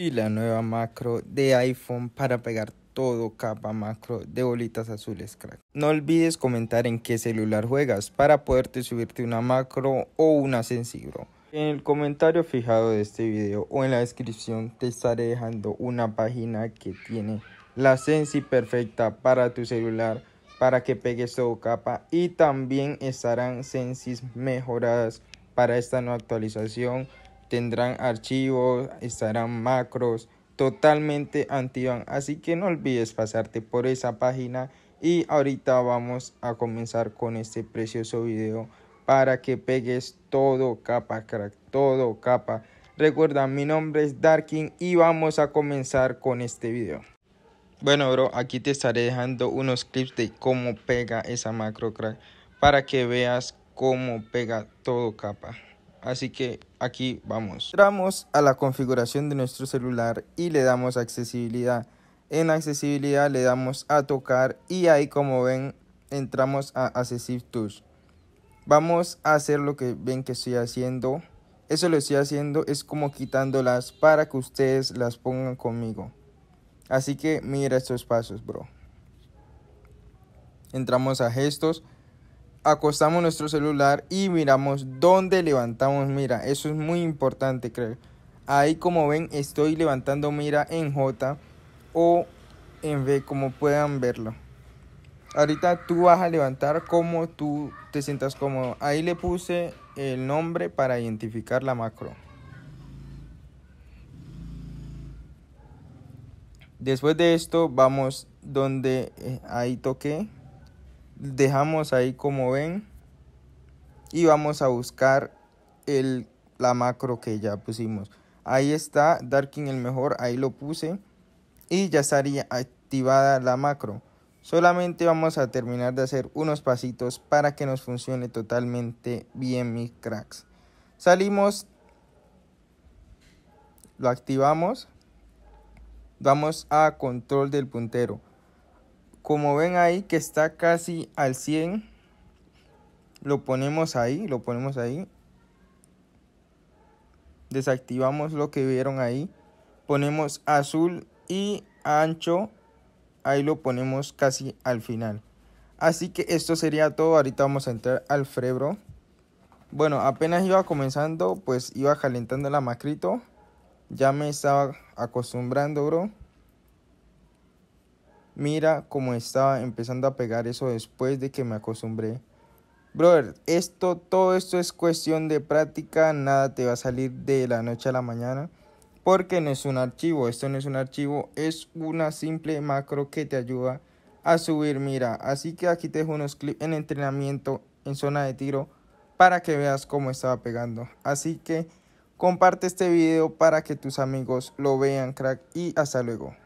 Y la nueva macro de iPhone para pegar todo capa macro de bolitas azules crack. No olvides comentar en qué celular juegas para poderte subirte una macro o una sensibro En el comentario fijado de este video o en la descripción te estaré dejando una página que tiene la Sensi perfecta para tu celular para que pegues todo capa y también estarán Sensis mejoradas para esta nueva actualización tendrán archivos, estarán macros totalmente antiguos. Así que no olvides pasarte por esa página y ahorita vamos a comenzar con este precioso video para que pegues todo capa crack, todo capa. Recuerda, mi nombre es Darkin y vamos a comenzar con este video. Bueno, bro, aquí te estaré dejando unos clips de cómo pega esa macro crack para que veas cómo pega todo capa. Así que aquí vamos. Entramos a la configuración de nuestro celular y le damos accesibilidad. En accesibilidad le damos a tocar y ahí como ven entramos a Accessive Touch. Vamos a hacer lo que ven que estoy haciendo. Eso lo estoy haciendo es como quitándolas para que ustedes las pongan conmigo. Así que mira estos pasos, bro. Entramos a gestos acostamos nuestro celular y miramos dónde levantamos mira. Eso es muy importante, creo. Ahí como ven estoy levantando mira en J o en B, como puedan verlo. Ahorita tú vas a levantar como tú te sientas cómodo. Ahí le puse el nombre para identificar la macro. Después de esto vamos donde eh, ahí toqué dejamos ahí como ven y vamos a buscar el, la macro que ya pusimos ahí está Darkin el mejor ahí lo puse y ya estaría activada la macro solamente vamos a terminar de hacer unos pasitos para que nos funcione totalmente bien mis cracks salimos lo activamos vamos a control del puntero como ven ahí que está casi al 100, lo ponemos ahí, lo ponemos ahí. Desactivamos lo que vieron ahí. Ponemos azul y ancho. Ahí lo ponemos casi al final. Así que esto sería todo. Ahorita vamos a entrar al Frebro. Bueno, apenas iba comenzando, pues iba calentando la macrito. Ya me estaba acostumbrando, bro. Mira cómo estaba empezando a pegar eso después de que me acostumbré. Brother, esto, todo esto es cuestión de práctica, nada te va a salir de la noche a la mañana. Porque no es un archivo, esto no es un archivo, es una simple macro que te ayuda a subir mira. Así que aquí te dejo unos clips en entrenamiento en zona de tiro para que veas cómo estaba pegando. Así que comparte este video para que tus amigos lo vean, crack, y hasta luego.